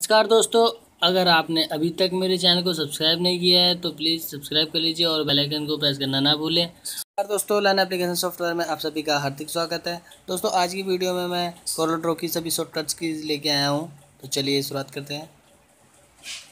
नमस्कार दोस्तों अगर आपने अभी तक मेरे चैनल को सब्सक्राइब नहीं किया है तो प्लीज़ सब्सक्राइब कर लीजिए और बेल आइकन को प्रेस करना ना भूलें नमस्कार दोस्तों लाइन एप्लीकेशन सॉफ्टवेयर में आप सभी का हार्दिक स्वागत है दोस्तों आज की वीडियो में मैं कोरोड्रो की सभी शॉर्टकट्स की लेके आया हूँ तो चलिए शुरुआत करते हैं